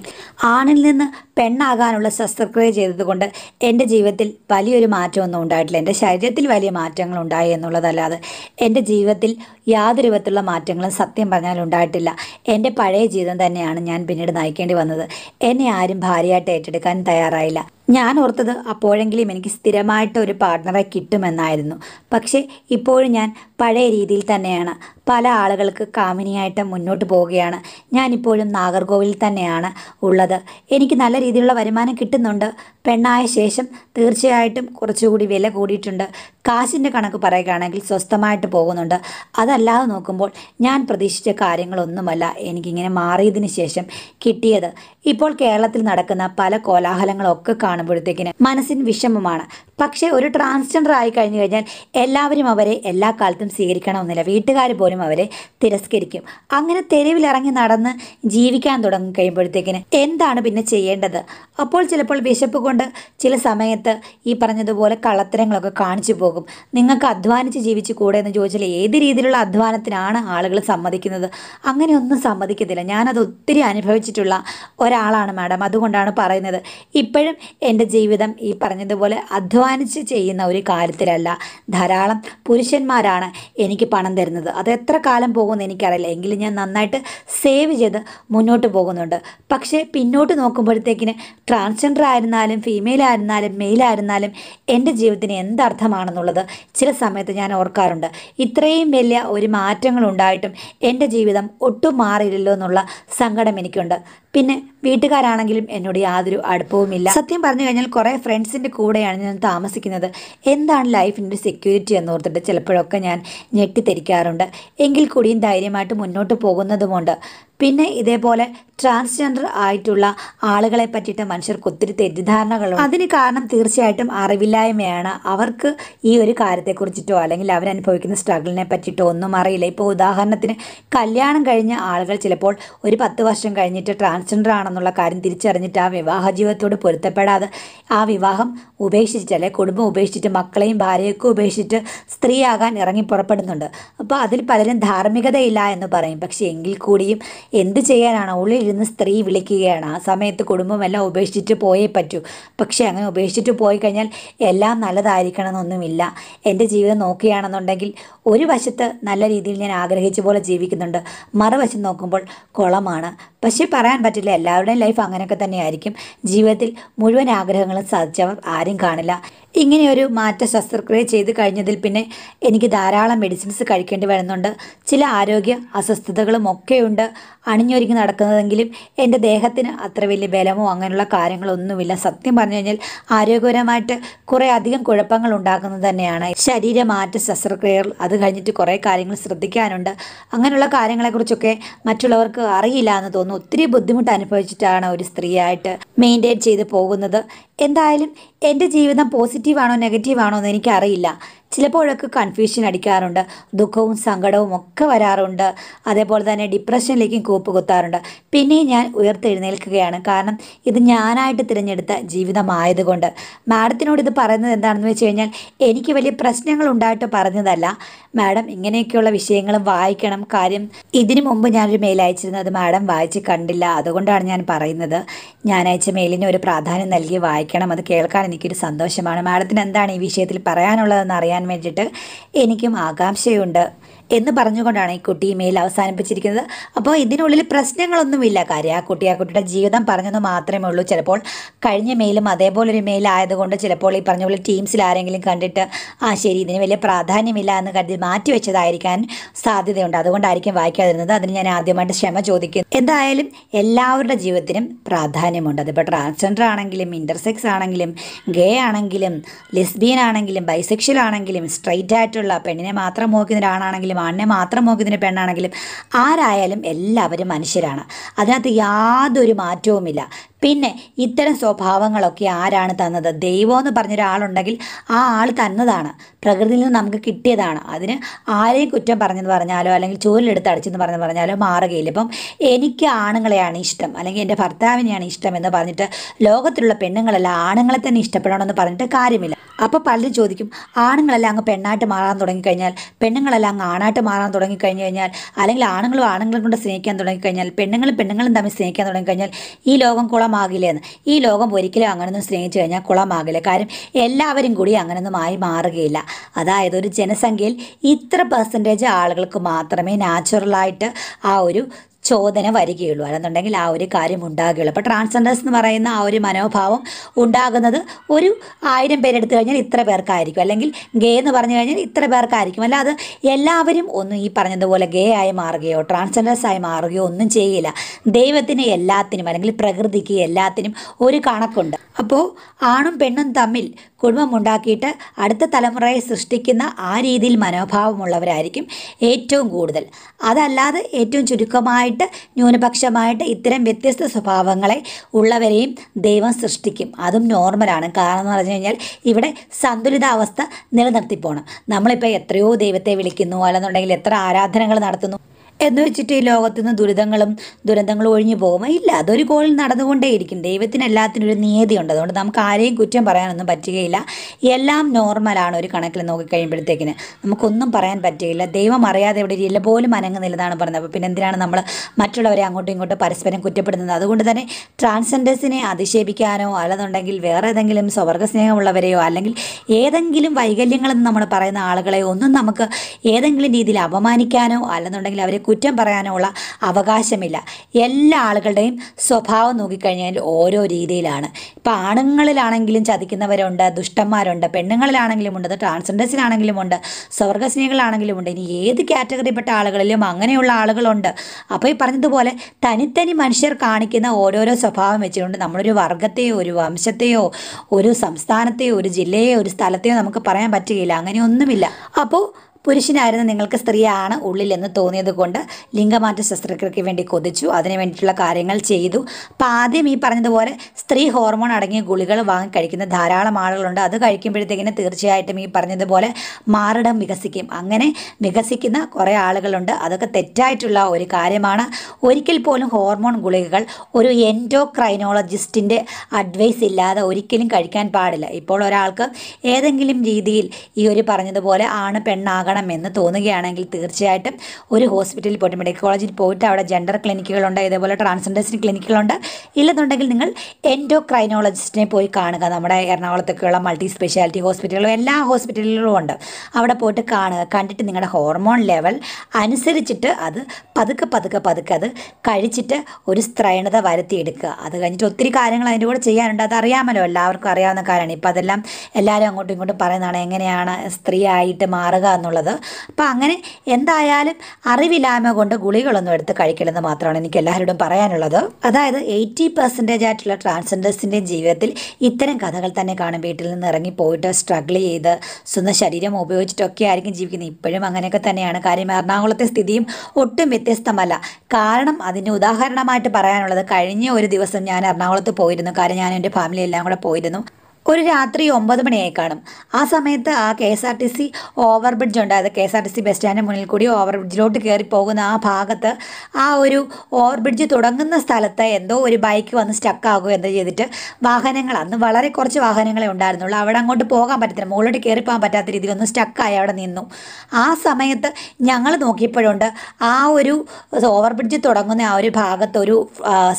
ആണിൽ നിന്ന് പെണ്ണാകാനുള്ള ശസ്ത്രക്രിയ ചെയ്തതുകൊണ്ട് എൻ്റെ ജീവിതത്തിൽ വലിയൊരു മാറ്റമൊന്നും ഉണ്ടായിട്ടില്ല എൻ്റെ ശരീരത്തിൽ വലിയ മാറ്റങ്ങൾ ഉണ്ടായി എന്നുള്ളതല്ലാതെ എൻ്റെ ജീവിതത്തിൽ യാതൊരു വിധത്തിലുള്ള മാറ്റങ്ങളും സത്യം പറഞ്ഞാൽ ഉണ്ടായിട്ടില്ല എൻ്റെ പഴയ ജീവിതം തന്നെയാണ് ഞാൻ പിന്നീട് നയിക്കേണ്ടി വന്നത് എന്നെ ആരും ഭാര്യയായിട്ട് ഏറ്റെടുക്കാൻ തയ്യാറായില്ല ഞാൻ ഓർത്തത് അപ്പോഴെങ്കിലും എനിക്ക് സ്ഥിരമായിട്ട് ഒരു പാർട്ട്ണറെ കിട്ടുമെന്നായിരുന്നു പക്ഷേ ഇപ്പോഴും ഞാൻ പഴയ രീതിയിൽ തന്നെയാണ് പല ആളുകൾക്ക് കാമിനിയായിട്ട് മുന്നോട്ട് പോവുകയാണ് ഞാനിപ്പോഴും നാഗർകോവിൽ തന്നെയാണ് ഉള്ളത് എനിക്ക് നല്ല രീതിയിലുള്ള വരുമാനം കിട്ടുന്നുണ്ട് പെണ്ണായ ശേഷം തീർച്ചയായിട്ടും കുറച്ചുകൂടി വില കൂടിയിട്ടുണ്ട് കാശിൻ്റെ കണക്ക് പറയുകയാണെങ്കിൽ സ്വസ്ഥമായിട്ട് പോകുന്നുണ്ട് അതല്ലാതെ നോക്കുമ്പോൾ ഞാൻ പ്രതീക്ഷിച്ച കാര്യങ്ങളൊന്നുമല്ല എനിക്കിങ്ങനെ മാറിയതിന് ശേഷം കിട്ടിയത് ഇപ്പോൾ കേരളത്തിൽ നടക്കുന്ന പല കോലാഹലങ്ങളൊക്കെ കാണും കാണുമ്പോഴത്തേക്കിന് മനസ്സിന് വിഷമമാണ് പക്ഷേ ഒരു ട്രാൻസ്ജെൻഡർ ആയി കഴിഞ്ഞു കഴിഞ്ഞാൽ എല്ലാവരും അവരെ എല്ലാ കാലത്തും സ്വീകരിക്കണമെന്നില്ല വീട്ടുകാർ പോലും അവരെ തിരസ്കരിക്കും അങ്ങനെ തെരുവിലിറങ്ങി നടന്ന് ജീവിക്കാൻ തുടങ്ങി കഴിയുമ്പോഴത്തേക്കിന് എന്താണ് പിന്നെ ചെയ്യേണ്ടത് അപ്പോൾ ചിലപ്പോൾ വിശപ്പ് കൊണ്ട് ചില സമയത്ത് ഈ പറഞ്ഞതുപോലെ കള്ളത്തരങ്ങളൊക്കെ കാണിച്ചു പോകും നിങ്ങൾക്ക് അധ്വാനിച്ച് ജീവിച്ചു കൂടെ എന്ന് ചോദിച്ചാൽ ഏത് രീതിയിലുള്ള അധ്വാനത്തിനാണ് ആളുകൾ സമ്മതിക്കുന്നത് അങ്ങനെയൊന്നും സമ്മതിക്കത്തില്ല ഞാനത് ഒത്തിരി അനുഭവിച്ചിട്ടുള്ള ഒരാളാണ് മാഡം അതുകൊണ്ടാണ് പറയുന്നത് ഇപ്പോഴും എൻ്റെ ജീവിതം ഈ പറഞ്ഞതുപോലെ അധ്വാനിച്ച് ചെയ്യുന്ന ഒരു കാര്യത്തിലല്ല ധാരാളം പുരുഷന്മാരാണ് എനിക്ക് പണം തരുന്നത് അത് എത്ര കാലം പോകുമെന്ന് എനിക്കറിയില്ല എങ്കിലും ഞാൻ നന്നായിട്ട് സേവ് ചെയ്ത് മുന്നോട്ട് പോകുന്നുണ്ട് പക്ഷേ പിന്നോട്ട് നോക്കുമ്പോഴത്തേക്കിന് ട്രാൻസ്ജെൻഡർ ആയിരുന്നാലും ഫീമെയിൽ ആയിരുന്നാലും മെയിൽ ആയിരുന്നാലും എൻ്റെ ജീവിതത്തിന് എന്തർത്ഥമാണെന്നുള്ളത് ചില സമയത്ത് ഞാൻ ഓർക്കാറുണ്ട് ഇത്രയും വലിയ ഒരു മാറ്റങ്ങൾ ഉണ്ടായിട്ടും എൻ്റെ ജീവിതം ഒട്ടും മാറിയില്ലല്ലോ എന്നുള്ള സങ്കടം എനിക്കുണ്ട് പിന്നെ വീട്ടുകാരാണെങ്കിലും എന്നോട് യാതൊരു അടുപ്പവുമില്ല സത്യം പറഞ്ഞു കഴിഞ്ഞാൽ കുറേ ഫ്രണ്ട്സിൻ്റെ കൂടെയാണ് ഞാൻ താമസിക്കുന്നത് എന്താണ് ലൈഫിൻ്റെ സെക്യൂരിറ്റി എന്നോർത്തിട്ട് ചിലപ്പോഴൊക്കെ ഞാൻ ഞെട്ടിത്തെരിക്കാറുണ്ട് എങ്കിൽ കൂടിയും ധൈര്യമായിട്ട് മുന്നോട്ട് പോകുന്നതുമുണ്ട് പിന്നെ ഇതേപോലെ ട്രാൻസ്ജെൻഡർ ആയിട്ടുള്ള ആളുകളെ പറ്റിയിട്ട് മനുഷ്യർക്ക് ഒത്തിരി തെറ്റിദ്ധാരണകളും അതിന് കാരണം തീർച്ചയായിട്ടും അറിവില്ലായ്മയാണ് അവർക്ക് ഈ ഒരു കാര്യത്തെക്കുറിച്ചിട്ടോ അല്ലെങ്കിൽ അവരനുഭവിക്കുന്ന സ്ട്രഗിളിനെ പറ്റിയിട്ടോ ഒന്നും അറിയില്ല ഇപ്പോൾ ഉദാഹരണത്തിന് കല്യാണം കഴിഞ്ഞ ആളുകൾ ചിലപ്പോൾ ഒരു പത്ത് വർഷം കഴിഞ്ഞിട്ട് ട്രാൻസ്ജെൻഡർ ആണെന്നുള്ള കാര്യം തിരിച്ചറിഞ്ഞിട്ട് ആ വിവാഹ ജീവിതത്തോട് പൊരുത്തപ്പെടാതെ ആ വിവാഹം ഉപേക്ഷിച്ചിട്ട് അല്ലെ കുടുംബം ഉപേക്ഷിച്ചിട്ട് മക്കളെയും ഭാര്യയൊക്കെ ഉപേക്ഷിച്ചിട്ട് സ്ത്രീയാകാൻ ഇറങ്ങി പുറപ്പെടുന്നുണ്ട് അപ്പോൾ അതിൽ പലരും ധാർമ്മികതയില്ല എന്ന് പറയും പക്ഷേ എങ്കിൽ കൂടിയും എന്ത് ചെയ്യാനാണ് ഉള്ളിൽ ഇരുന്ന് സ്ത്രീ വിളിക്കുകയാണ് ആ സമയത്ത് കുടുംബമെല്ലാം ഉപേക്ഷിച്ചിട്ട് പോയേ പറ്റൂ പക്ഷേ അങ്ങനെ ഉപേക്ഷിച്ചിട്ട് പോയി കഴിഞ്ഞാൽ എല്ലാം നല്ലതായിരിക്കണമെന്നൊന്നുമില്ല എൻ്റെ ജീവിതം നോക്കുകയാണെന്നുണ്ടെങ്കിൽ ഒരു വശത്ത് നല്ല രീതിയിൽ ഞാൻ ആഗ്രഹിച്ച പോലെ ജീവിക്കുന്നുണ്ട് മറുവശം നോക്കുമ്പോൾ കുളമാണ് പക്ഷേ പറയാൻ പറ്റില്ല എല്ലാവരുടെയും ലൈഫ് അങ്ങനെയൊക്കെ തന്നെയായിരിക്കും ജീവിതത്തിൽ മുഴുവൻ ആഗ്രഹങ്ങളും സാധിച്ചവർ ആരും കാണില്ല ഇങ്ങനെ ഒരു മാറ്റ ശസ്ത്രക്രിയ ചെയ്ത് കഴിഞ്ഞതിൽ പിന്നെ എനിക്ക് ധാരാളം മെഡിസിൻസ് കഴിക്കേണ്ടി വരുന്നുണ്ട് ചില ആരോഗ്യ അസ്വസ്ഥതകളും ഒക്കെയുണ്ട് അണിഞ്ഞൊരുങ്ങി നടക്കുന്നതെങ്കിലും എൻ്റെ ദേഹത്തിന് അത്ര വലിയ ബലമോ അങ്ങനെയുള്ള കാര്യങ്ങളൊന്നുമില്ല സത്യം പറഞ്ഞു കഴിഞ്ഞാൽ ആരോഗ്യപരമായിട്ട് കുറേ അധികം കുഴപ്പങ്ങൾ ഉണ്ടാക്കുന്നത് തന്നെയാണ് മാറ്റ ശസ്ത്രക്രിയകൾ അത് കഴിഞ്ഞിട്ട് കുറേ കാര്യങ്ങൾ ശ്രദ്ധിക്കാനുണ്ട് അങ്ങനെയുള്ള കാര്യങ്ങളെക്കുറിച്ചൊക്കെ മറ്റുള്ളവർക്ക് അറിയില്ല എന്ന് തോന്നുന്നു ഒത്തിരി ബുദ്ധിമുട്ട് അനുഭവിച്ചിട്ടാണ് ഒരു സ്ത്രീയായിട്ട് മെയിൻറ്റെയിൻ ചെയ്ത് പോകുന്നത് എന്തായാലും എൻ്റെ ജീവിതം പോസിറ്റീവാണോ നെഗറ്റീവാണോ എന്ന് എനിക്കറിയില്ല ചിലപ്പോഴൊക്കെ കൺഫ്യൂഷൻ അടിക്കാറുണ്ട് ദുഃഖവും സങ്കടവും ഒക്കെ വരാറുണ്ട് അതേപോലെ തന്നെ ഡിപ്രഷനിലേക്കും കൂപ്പ് കുത്താറുണ്ട് പിന്നെ ഞാൻ ഉയർത്തെഴുന്നേൽക്കുകയാണ് കാരണം ഇത് ഞാനായിട്ട് തിരഞ്ഞെടുത്ത ജീവിതമായതുകൊണ്ട് മാഡത്തിനോട് ഇത് പറയുന്നത് എന്താണെന്ന് വെച്ച് കഴിഞ്ഞാൽ എനിക്ക് വലിയ പ്രശ്നങ്ങൾ ഉണ്ടായിട്ട് പറഞ്ഞതല്ല മാഡം ഇങ്ങനെയൊക്കെയുള്ള വിഷയങ്ങൾ വായിക്കണം കാര്യം ഇതിനു മുമ്പ് ഞാനൊരു മെയിൽ അയച്ചിരുന്നു അത് മാഡം വായിച്ച് കണ്ടില്ല അതുകൊണ്ടാണ് ഞാൻ പറയുന്നത് ഞാൻ അയച്ച മെയിലിന് ഒരു പ്രാധാന്യം നൽകി വായിക്കണം അത് കേൾക്കാൻ എനിക്കൊരു സന്തോഷമാണ് മാഡത്തിന് എന്താണ് ഈ വിഷയത്തിൽ പറയാനുള്ളതെന്ന് അറിയാൻ വേണ്ടിയിട്ട് എനിക്കും ആകാംക്ഷയുണ്ട് എന്ന് പറഞ്ഞുകൊണ്ടാണ് ഈ കുട്ടി ഇമെയിൽ അവസാനിപ്പിച്ചിരിക്കുന്നത് അപ്പോൾ ഇതിനുള്ളിൽ പ്രശ്നങ്ങളൊന്നുമില്ല കാര്യം ആ കുട്ടി ആ കുട്ടിയുടെ ജീവിതം പറഞ്ഞെന്ന് മാത്രമേ ഉള്ളൂ ചിലപ്പോൾ കഴിഞ്ഞ മെയിലും അതേപോലൊരു മെയിൽ ആയതുകൊണ്ട് ചിലപ്പോൾ ഈ പറഞ്ഞ പോലെ ടീംസിൽ ആരെങ്കിലും കണ്ടിട്ട് ആ ശരി ഇതിന് വലിയ പ്രാധാന്യമില്ല എന്ന് കരുതി മാറ്റി വെച്ചതായിരിക്കാൻ സാധ്യതയുണ്ട് അതുകൊണ്ടായിരിക്കും വായിക്കാതിരുന്നത് അതിന് ഞാൻ ആദ്യമായിട്ട് ക്ഷമ ചോദിക്കുന്നു എന്തായാലും എല്ലാവരുടെ ജീവിതത്തിനും പ്രാധാന്യമുണ്ട് അതിപ്പോൾ ട്രാൻസ്ജെൻഡർ ആണെങ്കിലും ഇൻ്റർസെക്സ് ആണെങ്കിലും ഗേ ആണെങ്കിലും ലെസ്ബിയൻ ആണെങ്കിലും ബൈസെക്ഷൽ ആണെങ്കിലും സ്ട്രൈറ്റ് ആയിട്ടുള്ള പെണ്ണിനെ മാത്രം നോക്കുന്ന ഒരാളാണെങ്കിലും ആണെങ്കിലും ആണിനെ മാത്രം നോക്കുന്നതിന് പെണ്ണാണെങ്കിലും ആരായാലും എല്ലാവരും മനുഷ്യരാണ് അതിനകത്ത് യാതൊരു മാറ്റവുമില്ല പിന്നെ ഇത്തരം സ്വഭാവങ്ങളൊക്കെ ആരാണ് തന്നത് ദൈവം എന്ന് പറഞ്ഞൊരാളുണ്ടെങ്കിൽ ആ ആൾ തന്നതാണ് പ്രകൃതിയിൽ നിന്ന് നമുക്ക് കിട്ടിയതാണ് അതിന് ആരെയും കുറ്റം പറഞ്ഞെന്ന് പറഞ്ഞാലോ അല്ലെങ്കിൽ ചൂരിലെടുത്ത് അടിച്ചെന്ന് പറഞ്ഞു പറഞ്ഞാലോ മാറുകയില്ല ഇപ്പം എനിക്ക് ആണുങ്ങളെയാണ് ഇഷ്ടം അല്ലെങ്കിൽ എൻ്റെ ഭർത്താവിനെയാണ് ഇഷ്ടം എന്ന് പറഞ്ഞിട്ട് ലോകത്തിലുള്ള പെണ്ണുങ്ങളല്ല ആണുങ്ങളെ തന്നെ ഇഷ്ടപ്പെടണമെന്ന് പറഞ്ഞിട്ട് കാര്യമില്ല അപ്പോൾ പലരും ചോദിക്കും ആണുങ്ങളെല്ലാം അങ്ങ് പെണ്ണായിട്ട് മാറാൻ തുടങ്ങിക്കഴിഞ്ഞാൽ പെണ്ണുങ്ങളെല്ലാം അങ്ങ് ആണായിട്ട് മാറാൻ തുടങ്ങിക്കഴിഞ്ഞ് കഴിഞ്ഞാൽ അല്ലെങ്കിൽ ആണുങ്ങളും ആണുങ്ങളെ കൊണ്ട് സ്നേഹിക്കാൻ തുടങ്ങിക്കഴിഞ്ഞാൽ പെണ്ണുങ്ങളും പെണ്ണുങ്ങളും തമ്മിൽ സ്നേഹിക്കാൻ തുടങ്ങിക്കഴിഞ്ഞാൽ ഈ ലോകം കുളം കുളമാകില്ലെന്ന് ഈ ലോകം ഒരിക്കലും അങ്ങനൊന്നും സ്നേഹിച്ചു കഴിഞ്ഞാൽ കുളമാകില്ല കാര്യം എല്ലാവരും കൂടി അങ്ങനൊന്നും ആയി മാറുകയില്ല അതായത് ഒരു ജനസംഖ്യയിൽ ഇത്ര പെർസെൻറ്റേജ് ആളുകൾക്ക് മാത്രമേ നാച്ചുറലായിട്ട് ആ ഒരു ചോദന വരികയുള്ളൂ അല്ലെന്നുണ്ടെങ്കിൽ ആ ഒരു കാര്യം ഉണ്ടാകുകയുള്ളൂ അപ്പോൾ ട്രാൻസ്ജെൻഡേഴ്സ് എന്ന് പറയുന്ന ആ ഒരു മനോഭാവം ഉണ്ടാകുന്നത് ഒരു ആയിരം പേരെടുത്തു കഴിഞ്ഞാൽ ഇത്ര പേർക്കായിരിക്കും അല്ലെങ്കിൽ ഗേ എന്ന് പറഞ്ഞു കഴിഞ്ഞാൽ ഇത്ര പേർക്കായിരിക്കും അല്ലാതെ എല്ലാവരും ഒന്നും ഈ പറഞ്ഞതുപോലെ ഗേ ആയി മാറുകയോ ട്രാൻസ്ജെൻഡേഴ്സ് ആയി മാറുകയോ ഒന്നും ചെയ്യില്ല ദൈവത്തിന് എല്ലാത്തിനും അല്ലെങ്കിൽ പ്രകൃതിക്ക് എല്ലാത്തിനും ഒരു കണക്കുണ്ട് അപ്പോൾ ആണും പെണ്ണും തമ്മിൽ കുടുംബം ഉണ്ടാക്കിയിട്ട് അടുത്ത തലമുറയെ സൃഷ്ടിക്കുന്ന ആ രീതിയിൽ മനോഭാവമുള്ളവരായിരിക്കും ഏറ്റവും കൂടുതൽ അതല്ലാതെ ഏറ്റവും ചുരുക്കമായിട്ട് പ്രധാനമായിട്ട് ന്യൂനപക്ഷമായിട്ട് ഇത്തരം വ്യത്യസ്ത സ്വഭാവങ്ങളെ ഉള്ളവരെയും ദൈവം സൃഷ്ടിക്കും അതും നോർമലാണ് കാരണം എന്ന് പറഞ്ഞു കഴിഞ്ഞാൽ ഇവിടെ സന്തുലിതാവസ്ഥ നിലനിർത്തിപ്പോണം നമ്മളിപ്പോൾ എത്രയോ ദൈവത്തെ വിളിക്കുന്നു അല്ലെന്നുണ്ടെങ്കിൽ എത്ര ആരാധനകൾ നടത്തുന്നു എന്ന് വെച്ചിട്ട് ഈ ലോകത്തു നിന്ന് ദുരിതങ്ങളും ദുരന്തങ്ങളും ഒഴിഞ്ഞു പോകുമോ ഇല്ല അതൊരു കോളിൽ നടന്നുകൊണ്ടേയിരിക്കും ദൈവത്തിന് എല്ലാത്തിനും ഒരു നിയതിയുണ്ട് അതുകൊണ്ട് നമുക്ക് ആരെയും കുറ്റം പറയാനൊന്നും പറ്റുകയില്ല എല്ലാം നോർമലാണ് ഒരു കണക്കിൽ നോക്കിക്കഴിയുമ്പോഴത്തേക്കിന് നമുക്കൊന്നും പറയാൻ പറ്റുകയില്ല ദൈവം അറിയാതെ എവിടെ ഇല്ല പോലും അനങ്ങുന്നില്ലെന്നാണ് പറഞ്ഞത് അപ്പോൾ പിന്നെ എന്തിനാണ് നമ്മൾ മറ്റുള്ളവരെ അങ്ങോട്ടും ഇങ്ങോട്ടും പരസ്പരം കുറ്റപ്പെടുന്നത് അതുകൊണ്ട് തന്നെ ട്രാൻസ്ജെൻഡേഴ്സിനെ അധിക്ഷേപിക്കാനോ അല്ലെന്നുണ്ടെങ്കിൽ വേറെ ഏതെങ്കിലും സ്വർഗസ്നേഹമുള്ളവരെയോ അല്ലെങ്കിൽ ഏതെങ്കിലും വൈകല്യങ്ങളെന്ന് നമ്മൾ പറയുന്ന ആളുകളെയോ ഒന്നും നമുക്ക് ഏതെങ്കിലും രീതിയിൽ അപമാനിക്കാനോ അല്ലെന്നുണ്ടെങ്കിൽ അവരെ കുറ്റം പറയാനുള്ള അവകാശമില്ല എല്ലാ ആളുകളുടെയും സ്വഭാവം നോക്കിക്കഴിഞ്ഞാൽ ഓരോ രീതിയിലാണ് ഇപ്പം ആണുങ്ങളിലാണെങ്കിലും ചതിക്കുന്നവരുണ്ട് ദുഷ്ടന്മാരുണ്ട് പെണ്ണുങ്ങളിലാണെങ്കിലും ഉണ്ട് ട്രാൻസ്ജെൻഡേഴ്സിലാണെങ്കിലും ഉണ്ട് സ്വർഗസ്നേഹികളാണെങ്കിലും ഉണ്ട് ഇനി ഏത് കാറ്റഗറിപ്പെട്ട ആളുകളിലും അങ്ങനെയുള്ള ആളുകളുണ്ട് അപ്പോൾ ഈ പറഞ്ഞതുപോലെ തനിത്തനി മനുഷ്യർ കാണിക്കുന്ന ഓരോരോ സ്വഭാവം വെച്ചുകൊണ്ട് നമ്മളൊരു വർഗത്തെയോ ഒരു വംശത്തെയോ ഒരു സംസ്ഥാനത്തെയോ ഒരു ജില്ലയോ ഒരു സ്ഥലത്തെയോ നമുക്ക് പറയാൻ പറ്റുകയില്ല അങ്ങനെയൊന്നുമില്ല അപ്പോൾ പുരുഷനായിരുന്നു നിങ്ങൾക്ക് സ്ത്രീയാണ് ഉള്ളിലെന്ന് തോന്നിയത് കൊണ്ട് ലിംഗമാറ്റ ശസ്ത്രക്രിയയ്ക്ക് വേണ്ടി കൊതിച്ചു അതിനു വേണ്ടിയിട്ടുള്ള കാര്യങ്ങൾ ചെയ്തു അപ്പം ആദ്യം ഈ പറഞ്ഞതുപോലെ സ്ത്രീ ഹോർമോൺ അടങ്ങിയ ഗുളികൾ വാങ്ങി കഴിക്കുന്ന ധാരാളം ആളുകളുണ്ട് അത് കഴിക്കുമ്പോഴത്തേക്കിന് തീർച്ചയായിട്ടും ഈ പറഞ്ഞതുപോലെ മാറിടം വികസിക്കും അങ്ങനെ വികസിക്കുന്ന കുറേ ആളുകളുണ്ട് അതൊക്കെ തെറ്റായിട്ടുള്ള ഒരു കാര്യമാണ് ഒരിക്കൽ പോലും ഹോർമോൺ ഗുളികകൾ ഒരു എൻഡോക്രൈനോളജിസ്റ്റിൻ്റെ അഡ്വൈസ് ഇല്ലാതെ ഒരിക്കലും കഴിക്കാൻ പാടില്ല ഇപ്പോൾ ഒരാൾക്ക് ഏതെങ്കിലും രീതിയിൽ ഈ ഒരു പറഞ്ഞതുപോലെ ആണ് പെണ്ണാകണം എന്ന് തോന്നുകയാണെങ്കിൽ തീർച്ചയായിട്ടും ഒരു ഹോസ്പിറ്റലിൽ പോയിട്ട് മെഡിക്കൽ കോളേജിൽ പോയിട്ട് അവിടെ ജെൻഡർ ക്ലിനിക്കുകളുണ്ട് ഇതേപോലെ ട്രാൻസ്ജെൻഡേഴ്സിന് ക്ലിനിക്കുകളുണ്ട് ഇല്ലെന്നുണ്ടെങ്കിൽ നിങ്ങൾ എൻഡോക്രൈനോളജിസ്റ്റിനെ പോയി കാണുക നമ്മുടെ എറണാകുളത്തൊക്കെയുള്ള മൾട്ടി സ്പെഷ്യാലിറ്റി ഹോസ്പിറ്റലുകളും എല്ലാ ഹോസ്പിറ്റലുകളും ഉണ്ട് അവിടെ പോയിട്ട് കാണുക കണ്ടിട്ട് നിങ്ങളുടെ ഹോർമോൺ ലെവൽ അനുസരിച്ചിട്ട് അത് പതുക്കെ പതുക്കെ പതുക്കെ അത് കഴിച്ചിട്ട് ഒരു സ്ത്രൈണത വരുത്തിയെടുക്കുക അത് കഴിഞ്ഞിട്ട് ഒത്തിരി കാര്യങ്ങൾ അതിൻ്റെ കൂടെ ചെയ്യാനുണ്ട് അതറിയാമല്ലോ എല്ലാവർക്കും അറിയാവുന്ന കാര്യമാണ് ഇപ്പോൾ അതെല്ലാം എല്ലാവരും അങ്ങോട്ടും ഇങ്ങോട്ടും പറയുന്നതാണ് എങ്ങനെയാണ് സ്ത്രീ ആയിട്ട് മാറുക എന്നുള്ളത് ഉള്ളത് അപ്പോൾ അങ്ങനെ എന്തായാലും അറിവില്ലായ്മ കൊണ്ട് ഗുളികളൊന്നും എടുത്ത് കഴിക്കണമെന്ന് മാത്രമാണ് എനിക്ക് എല്ലാവരോടും പറയാനുള്ളത് അതായത് എയ്റ്റി പെർസെൻറ്റേജ് ആയിട്ടുള്ള ട്രാൻസ്ജെൻഡേഴ്സിൻ്റെ ജീവിതത്തിൽ ഇത്തരം കഥകൾ തന്നെ കാണും വീട്ടിൽ നിന്ന് ഇറങ്ങി പോയിട്ട് സ്ട്രഗിൾ ചെയ്ത് സ്വന്തം ശരീരം ഉപയോഗിച്ചിട്ടൊക്കെ ആയിരിക്കും ജീവിക്കുന്നത് ഇപ്പോഴും അങ്ങനെയൊക്കെ തന്നെയാണ് കാര്യം എറണാകുളത്തെ സ്ഥിതിയും ഒട്ടും വ്യത്യസ്തമല്ല കാരണം അതിന് ഉദാഹരണമായിട്ട് പറയാനുള്ളത് കഴിഞ്ഞ ഒരു ദിവസം ഞാൻ എറണാകുളത്ത് പോയിരുന്നു കാര്യം ഞാൻ എൻ്റെ ഫാമിലി എല്ലാം കൂടെ പോയിരുന്നു ഒരു രാത്രി ഒമ്പത് മണിയായി കാണും ആ സമയത്ത് ആ K S R T C over bridge ഉണ്ട് അത് K S R T C bus സ്റ്റാൻഡിന് മുന്നിൽ കൂടി ഓവർ ബ്രിഡ്ജിലോട്ട് കയറി പോകുന്ന ആ ഭാഗത്ത് ആ ഒരു ഓവർ ബ്രിഡ്ജ് തുടങ്ങുന്ന സ്ഥലത്ത് എന്തോ ഒരു ബൈക്ക് വന്ന് സ്റ്റക്കാകുക എന്ന് ചെയ്തിട്ട് വാഹനങ്ങൾ അന്ന് വളരെ കുറച്ച് വാഹനങ്ങളെ ഉണ്ടായിരുന്നുള്ളൂ അവിടെ അങ്ങോട്ട് പോകാൻ പറ്റത്തില്ല മുകളിലോട്ട് കയറി പോകാൻ പറ്റാത്ത രീതിയിൽ ഒന്ന് സ്റ്റക്കായി അവിടെ നിന്നു ആ സമയത്ത് ഞങ്ങൾ നോക്കിയപ്പോഴുണ്ട് ആ ഒരു ഓവർ ബ്രിഡ്ജ് തുടങ്ങുന്ന ആ ഒരു ഭാഗത്ത് ഒരു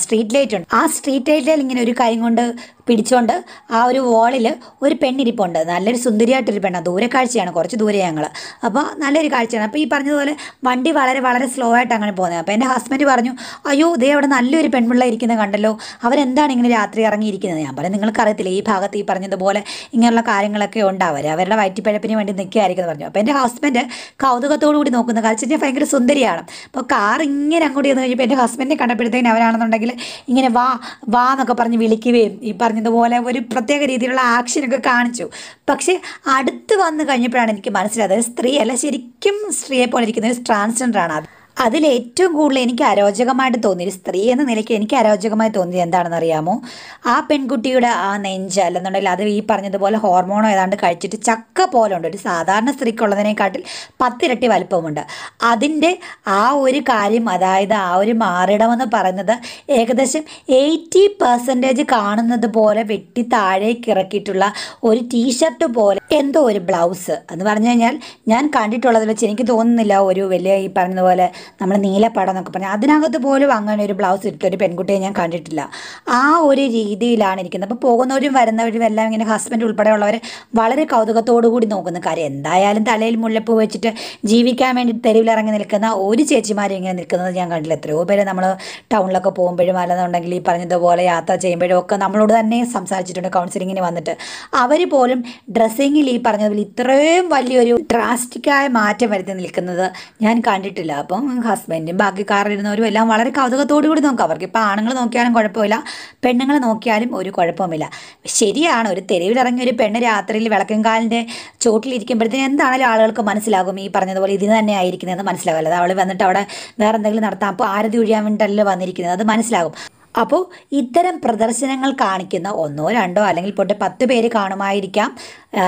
സ്ട്രീറ്റ് ലൈറ്റ് ഉണ്ട് ആ സ്ട്രീറ്റ് ലൈറ്റിൽ ഇങ്ങനെ ഒരു കൈ കൊണ്ട് പിടിച്ചോണ്ട് ആ ഒരു വോളിൽ ഒരു പെണ്ണിരിപ്പുണ്ട് നല്ലൊരു സുന്ദരിയായിട്ടൊരു പെണ്ണാണ് ദൂരെ കാഴ്ചയാണ് കുറച്ച് ദൂരെ ഞങ്ങൾ അപ്പോൾ നല്ലൊരു കാഴ്ചയാണ് അപ്പോൾ ഈ പറഞ്ഞതുപോലെ വണ്ടി വളരെ വളരെ സ്ലോ ആയിട്ട് അങ്ങനെ പോകുന്നത് അപ്പോൾ എൻ്റെ ഹസ്ബൻഡ് പറഞ്ഞു അയ്യോ ഇതേ അവിടെ നല്ലൊരു പെൺപിള്ള ഇരിക്കുന്നത് കണ്ടല്ലോ അവരെന്താണ് ഇങ്ങനെ രാത്രി ഇറങ്ങിയിരിക്കുന്നത് ഞാൻ പറഞ്ഞു നിങ്ങൾക്കറിയത്തില്ല ഈ ഭാഗത്ത് ഈ പറഞ്ഞതുപോലെ ഇങ്ങനെയുള്ള കാര്യങ്ങളൊക്കെ ഉണ്ടാവരെ അവരുടെ വയറ്റിപ്പഴപ്പിന് വേണ്ടി നിൽക്കുകയായിരിക്കും എന്ന് പറഞ്ഞു അപ്പോൾ എൻ്റെ ഹസ്ബൻഡ് കൗതുകത്തോടു കൂടി നോക്കുന്ന കാഴ്ച ഭയങ്കര സുന്ദരിയാണ് അപ്പോൾ കാർ ഇങ്ങനെ അങ്ങോട്ട് ചെന്ന് കഴിഞ്ഞപ്പോൾ എൻ്റെ ഹസ്ബൻഡിനെ കണ്ടപ്പോഴത്തേക്കും അവരാണെന്നുണ്ടെങ്കിൽ ഇങ്ങനെ വാ വാ എന്നൊക്കെ പറഞ്ഞ് വിളിക്കുകയും ഈ പറഞ്ഞ പറഞ്ഞതുപോലെ ഒരു പ്രത്യേക രീതിയിലുള്ള ആക്ഷനൊക്കെ കാണിച്ചു പക്ഷേ അടുത്ത് വന്നു കഴിഞ്ഞപ്പോഴാണ് എനിക്ക് മനസ്സിലായത് സ്ത്രീയല്ല ശരിക്കും സ്ത്രീയെ പോലെ ഇരിക്കുന്ന ഒരു ട്രാൻസ്ജെൻഡറാണ് അത് അതിലേറ്റവും കൂടുതൽ എനിക്ക് അരോചകമായിട്ട് തോന്നിയത് സ്ത്രീ എന്ന നിലയ്ക്ക് എനിക്ക് അരോചകമായി തോന്നിയത് എന്താണെന്ന് അറിയാമോ ആ പെൺകുട്ടിയുടെ ആ നെഞ്ച് അല്ലെന്നുണ്ടെങ്കിൽ അത് ഈ പറഞ്ഞതുപോലെ ഹോർമോണോ ഏതാണ്ട് കഴിച്ചിട്ട് ചക്ക പോലെ ഉണ്ട് ഒരു സാധാരണ സ്ത്രീക്കുള്ളതിനെക്കാട്ടിൽ പത്തിരട്ടി വലിപ്പമുണ്ട് അതിൻ്റെ ആ ഒരു കാര്യം അതായത് ആ ഒരു മാറിടമെന്ന് പറയുന്നത് ഏകദേശം എയ്റ്റി പെർസെൻറ്റേജ് കാണുന്നത് പോലെ വെട്ടി താഴേക്ക് ഇറക്കിയിട്ടുള്ള ഒരു ടീഷർട്ട് പോലെ എന്തോ ഒരു ബ്ലൗസ് എന്ന് പറഞ്ഞു കഴിഞ്ഞാൽ ഞാൻ കണ്ടിട്ടുള്ളതിൽ വെച്ച് എനിക്ക് തോന്നുന്നില്ല ഒരു വലിയ ഈ പറഞ്ഞതുപോലെ നമ്മൾ നീലപ്പടം എന്നൊക്കെ പറഞ്ഞാൽ അതിനകത്ത് പോലും അങ്ങനെ ഒരു ബ്ലൗസ് ഇട്ട ഒരു പെൺകുട്ടിയെ ഞാൻ കണ്ടിട്ടില്ല ആ ഒരു രീതിയിലാണ് ഇരിക്കുന്നത് അപ്പോൾ പോകുന്നവരും വരുന്നവരും എല്ലാം ഇങ്ങനെ ഹസ്ബൻഡ് ഉൾപ്പെടെയുള്ളവർ വളരെ കൗതുകത്തോടു കൂടി നോക്കുന്ന കാര്യം എന്തായാലും തലയിൽ മുല്ലപ്പൂ വെച്ചിട്ട് ജീവിക്കാൻ വേണ്ടി തെരുവിലിറങ്ങി നിൽക്കുന്ന ഒരു ചേച്ചിമാരും ഇങ്ങനെ നിൽക്കുന്നത് ഞാൻ കണ്ടില്ല എത്രയോ പേര് നമ്മൾ ടൗണിലൊക്കെ പോകുമ്പോഴും അല്ലെന്നുണ്ടെങ്കിൽ ഈ പറഞ്ഞതുപോലെ യാത്ര ചെയ്യുമ്പോഴും ഒക്കെ നമ്മളോട് തന്നെ സംസാരിച്ചിട്ടുണ്ട് കൗൺസിലിങ്ങിന് വന്നിട്ട് അവർ പോലും ഡ്രസ്സിങ്ങിൽ ഈ പറഞ്ഞതുപോലെ ഇത്രയും വലിയൊരു ഡ്രാസ്റ്റിക്കായ മാറ്റം വരുത്തി നിൽക്കുന്നത് ഞാൻ കണ്ടിട്ടില്ല അപ്പം ഹസ്ബൻഡും ബാക്കി കാറിലിരുന്നവരും എല്ലാം വളരെ കൗതുകത്തോടു കൂടി നോക്കും അവർക്ക് ഇപ്പോൾ ആണുങ്ങൾ നോക്കിയാലും കുഴപ്പമില്ല പെണ്ണുങ്ങൾ നോക്കിയാലും ഒരു കുഴപ്പമില്ല ശരിയാണ് ഒരു തെരുവിലിറങ്ങിയ ഒരു പെണ്ണ് രാത്രിയിൽ വിളക്കങ്കാലിൻ്റെ ചോട്ടിലിരിക്കുമ്പോഴത്തേന് എന്താണെങ്കിലും ആളുകൾക്ക് മനസ്സിലാകും ഈ പറഞ്ഞതുപോലെ ഇതിന് തന്നെ ആയിരിക്കുന്നതെന്ന് മനസ്സിലാവില്ല അവൾ വന്നിട്ട് അവിടെ വേറെ എന്തെങ്കിലും നടത്താം അപ്പോൾ ആരതി ഒഴിയാൻ വേണ്ടിയിട്ടല്ലോ വന്നിരിക്കുന്നത് അത് മനസ്സിലാകും അപ്പോൾ ഇത്തരം പ്രദർശനങ്ങൾ കാണിക്കുന്ന ഒന്നോ രണ്ടോ അല്ലെങ്കിൽ പോട്ടെ പത്ത് പേര് കാണുമായിരിക്കാം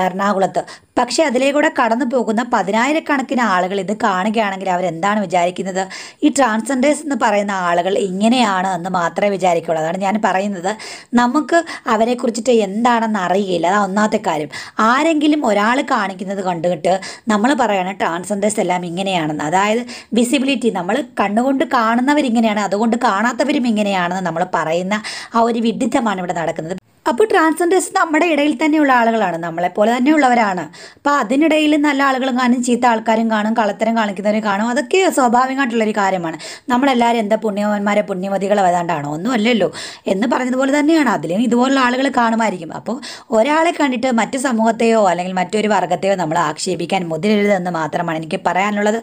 എറണാകുളത്ത് പക്ഷേ അതിലേക്കൂടെ കടന്നു പോകുന്ന പതിനായിരക്കണക്കിന് ആളുകൾ ഇത് കാണുകയാണെങ്കിൽ അവരെന്താണ് വിചാരിക്കുന്നത് ഈ ട്രാൻസ്ജെൻഡേഴ്സ് എന്ന് പറയുന്ന ആളുകൾ ഇങ്ങനെയാണ് എന്ന് മാത്രമേ വിചാരിക്കുകയുള്ളൂ അതാണ് ഞാൻ പറയുന്നത് നമുക്ക് കുറിച്ചിട്ട് എന്താണെന്ന് അറിയില്ല അതാ ഒന്നാമത്തെ കാര്യം ആരെങ്കിലും ഒരാൾ കാണിക്കുന്നത് കണ്ടുകിട്ട് നമ്മൾ പറയാണ് ട്രാൻസ്ജെൻഡേഴ്സ് എല്ലാം ഇങ്ങനെയാണെന്ന് അതായത് വിസിബിലിറ്റി നമ്മൾ കണ്ണുകൊണ്ട് കാണുന്നവരിങ്ങനെയാണ് അതുകൊണ്ട് കാണാത്തവരും ഇങ്ങനെയാണെന്ന് നമ്മൾ പറയുന്ന ആ ഒരു വിഡിത്തമാണ് ഇവിടെ നടക്കുന്നത് അപ്പോൾ ട്രാൻസ്ജെൻഡേഴ്സ് നമ്മുടെ ഇടയിൽ തന്നെയുള്ള ആളുകളാണ് നമ്മളെപ്പോലെ തന്നെയുള്ളവരാണ് അപ്പോൾ അതിനിടയിൽ നല്ല ആളുകളും കാണും ചീത്ത ആൾക്കാരും കാണും കളത്തരം കാണിക്കുന്നവരും കാണും അതൊക്കെ സ്വാഭാവികമായിട്ടുള്ളൊരു കാര്യമാണ് നമ്മളെല്ലാവരും എന്താ പുണ്യവന്മാരെ പുണ്യമതികളെ വരാണ്ടാണോ ഒന്നും അല്ലല്ലോ എന്ന് പറഞ്ഞതുപോലെ തന്നെയാണ് അതിലും ഇതുപോലുള്ള ആളുകൾ കാണുമായിരിക്കും അപ്പോൾ ഒരാളെ കണ്ടിട്ട് മറ്റ് സമൂഹത്തെയോ അല്ലെങ്കിൽ മറ്റൊരു വർഗത്തെയോ നമ്മൾ ആക്ഷേപിക്കാൻ മുതിരരുതെന്ന് മാത്രമാണ് എനിക്ക് പറയാനുള്ളത്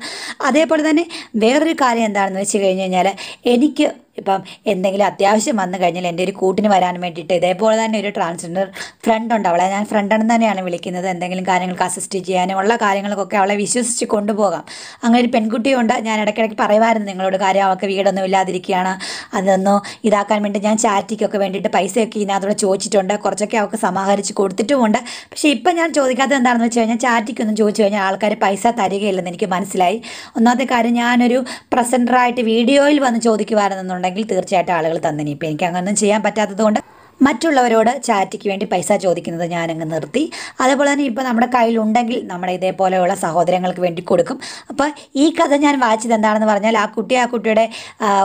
അതേപോലെ തന്നെ വേറൊരു കാര്യം എന്താണെന്ന് വെച്ച് കഴിഞ്ഞ് കഴിഞ്ഞാൽ എനിക്ക് ഇപ്പം എന്തെങ്കിലും അത്യാവശ്യം വന്നു കഴിഞ്ഞാൽ എൻ്റെ ഒരു കൂട്ടിന് വരാൻ വേണ്ടിയിട്ട് ഇതേപോലെ തന്നെ ഒരു ട്രാൻസ്ജെൻഡർ ഫ്രണ്ട് ഉണ്ട് അവളെ ഞാൻ ഫ്രണ്ടെന്ന് തന്നെയാണ് വിളിക്കുന്നത് എന്തെങ്കിലും കാര്യങ്ങൾക്ക് അസിസ്റ്റ് ചെയ്യാനും ഉള്ള കാര്യങ്ങൾക്കൊക്കെ അവളെ വിശ്വസിച്ച് കൊണ്ടുപോകാം അങ്ങനെ ഒരു പെൺകുട്ടിയുണ്ട് ഞാൻ ഇടയ്ക്കിടയ്ക്ക് പറയുമായിരുന്നു നിങ്ങളോട് കാര്യം അവൾക്ക് വീടൊന്നും ഇല്ലാതിരിക്കുകയാണ് അതൊന്നും ഇതാക്കാൻ വേണ്ടി ഞാൻ ചാരിറ്റിക്കൊക്കെ വേണ്ടിയിട്ട് പൈസയൊക്കെ ഇതിനകത്തോടെ ചോദിച്ചിട്ടുണ്ട് കുറച്ചൊക്കെ അവൾക്ക് സമാഹരിച്ച് കൊടുത്തിട്ടുമുണ്ട് പക്ഷേ ഇപ്പം ഞാൻ ചോദിക്കാത്തത് എന്താണെന്ന് വെച്ച് കഴിഞ്ഞാൽ ചാരിറ്റിക്കൊന്നും ചോദിച്ചു കഴിഞ്ഞാൽ ആൾക്കാർ പൈസ തരികയില്ലെന്ന് എനിക്ക് മനസ്സിലായി ഒന്നാമത്തെ കാര്യം ഞാനൊരു പ്രസൻറ്ററായിട്ട് വീഡിയോയിൽ വന്ന് ചോദിക്കുമായിരുന്നു ഉണ്ടെങ്കിൽ തീർച്ചയായിട്ടും ആളുകൾ തന്നിനി ഇപ്പം എനിക്ക് അങ്ങനൊന്നും ചെയ്യാൻ പറ്റാത്തത് കൊണ്ട് മറ്റുള്ളവരോട് ചാറ്റിക്ക് വേണ്ടി പൈസ ചോദിക്കുന്നത് ഞാനങ്ങ് നിർത്തി അതേപോലെ തന്നെ ഇപ്പോൾ നമ്മുടെ കയ്യിലുണ്ടെങ്കിൽ നമ്മുടെ ഇതേപോലെയുള്ള സഹോദരങ്ങൾക്ക് വേണ്ടി കൊടുക്കും അപ്പോൾ ഈ കഥ ഞാൻ വായിച്ചത് എന്താണെന്ന് പറഞ്ഞാൽ ആ കുട്ടി ആ കുട്ടിയുടെ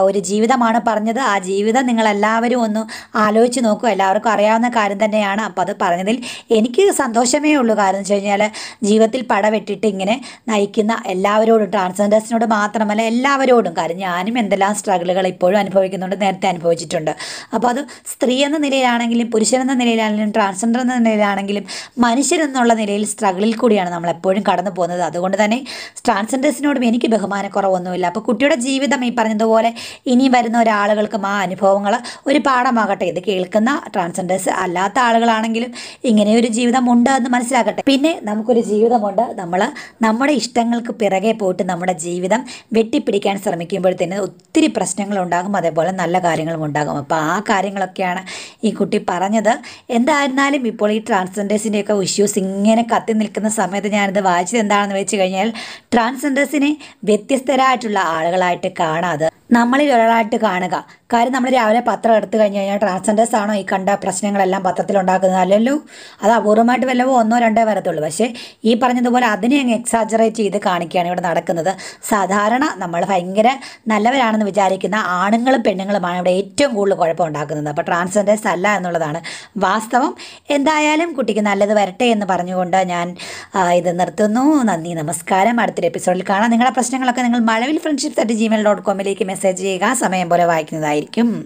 ഒരു ജീവിതമാണ് പറഞ്ഞത് ആ ജീവിതം നിങ്ങളെല്ലാവരും ഒന്ന് ആലോചിച്ച് നോക്കും എല്ലാവർക്കും അറിയാവുന്ന കാര്യം തന്നെയാണ് അപ്പോൾ അത് പറഞ്ഞതിൽ എനിക്ക് സന്തോഷമേ ഉള്ളൂ കാരണം എന്ന് വെച്ച് കഴിഞ്ഞാൽ ജീവിതത്തിൽ പടവെട്ടിട്ട് ഇങ്ങനെ നയിക്കുന്ന എല്ലാവരോടും ട്രാൻസ്ജെൻഡേഴ്സിനോട് മാത്രമല്ല എല്ലാവരോടും കാര്യം ഞാനും എന്തെല്ലാം സ്ട്രഗിളുകൾ ഇപ്പോഴും അനുഭവിക്കുന്നുണ്ട് നേരത്തെ അനുഭവിച്ചിട്ടുണ്ട് അപ്പോൾ അത് സ്ത്രീ എന്ന നിലയിൽ നിലയിലാണെങ്കിലും പുരുഷനെന്ന നിലയിലാണെങ്കിലും ട്രാൻസ്ജെൻഡർ എന്ന നിലയിലാണെങ്കിലും മനുഷ്യരെന്നുള്ള നിലയിൽ സ്ട്രഗിളിൽ കൂടിയാണ് നമ്മൾ എപ്പോഴും കടന്നു പോകുന്നത് അതുകൊണ്ട് തന്നെ ട്രാൻസ്ജെൻഡേഴ്സിനോടും എനിക്ക് ബഹുമാനക്കുറവൊന്നുമില്ല അപ്പോൾ കുട്ടിയുടെ ജീവിതം ഈ പറഞ്ഞതുപോലെ ഇനി വരുന്ന ഒരാളുകൾക്കും ആ അനുഭവങ്ങൾ ഒരു പാഠമാകട്ടെ ഇത് കേൾക്കുന്ന ട്രാൻസ്ജെൻഡേഴ്സ് അല്ലാത്ത ആളുകളാണെങ്കിലും ഇങ്ങനെ ഒരു ജീവിതം ഉണ്ട് എന്ന് മനസ്സിലാക്കട്ടെ പിന്നെ നമുക്കൊരു ജീവിതമുണ്ട് നമ്മൾ നമ്മുടെ ഇഷ്ടങ്ങൾക്ക് പിറകെ പോയിട്ട് നമ്മുടെ ജീവിതം വെട്ടിപ്പിടിക്കാൻ ശ്രമിക്കുമ്പോഴത്തേന് ഒത്തിരി പ്രശ്നങ്ങളുണ്ടാകും അതേപോലെ നല്ല കാര്യങ്ങളും ഉണ്ടാകും അപ്പോൾ ആ കാര്യങ്ങളൊക്കെയാണ് ഈ ഈ കുട്ടി പറഞ്ഞത് എന്തായിരുന്നാലും ഇപ്പോൾ ഈ ട്രാൻസ്ജെൻഡേഴ്സിൻ്റെയൊക്കെ ഇഷ്യൂസ് ഇങ്ങനെ കത്തി നിൽക്കുന്ന സമയത്ത് ഞാനിത് വായിച്ചത് എന്താണെന്ന് വെച്ച് കഴിഞ്ഞാൽ ട്രാൻസ്ജെൻഡേഴ്സിനെ വ്യത്യസ്തരായിട്ടുള്ള ആളുകളായിട്ട് കാണാതെ നമ്മളിൽ ഒരാളായിട്ട് കാണുക കാര്യം നമ്മൾ രാവിലെ പത്രം എടുത്തു കഴിഞ്ഞ് കഴിഞ്ഞാൽ ട്രാൻസ്ജെൻഡേഴ്സ് ആണോ ഈ കണ്ട പ്രശ്നങ്ങളെല്ലാം പത്രത്തിലുണ്ടാക്കുന്നത് അല്ലല്ലോ അത് അപൂർവമായിട്ട് വല്ലവോ ഒന്നോ രണ്ടോ വരത്തുള്ളൂ പക്ഷേ ഈ പറഞ്ഞതുപോലെ അതിനെ അങ്ങ് എക്സാജറേറ്റ് ചെയ്ത് കാണിക്കുകയാണ് ഇവിടെ നടക്കുന്നത് സാധാരണ നമ്മൾ ഭയങ്കര നല്ലവരാണെന്ന് വിചാരിക്കുന്ന ആണുങ്ങളും പെണ്ണുങ്ങളുമാണ് ഇവിടെ ഏറ്റവും കൂടുതൽ കുഴപ്പമുണ്ടാക്കുന്നത് അപ്പോൾ ട്രാൻസ്ജെൻഡേഴ്സ് അല്ല എന്നുള്ളതാണ് വാസ്തവം എന്തായാലും കുട്ടിക്ക് നല്ലത് വരട്ടെ എന്ന് പറഞ്ഞുകൊണ്ട് ഞാൻ ഇത് നിർത്തുന്നു നന്ദി നമസ്കാരം അടുത്തൊരു എപ്പിസോഡിൽ കാണാം നിങ്ങളുടെ പ്രശ്നങ്ങളൊക്കെ നിങ്ങൾ Mazhavil friendship at gmail dot കോമിലേക്ക് മെസ്സേജ് ചെയ്യുക സമയം പോലെ വായിക്കുന്നതായിരിക്കും ആയിരിക്കും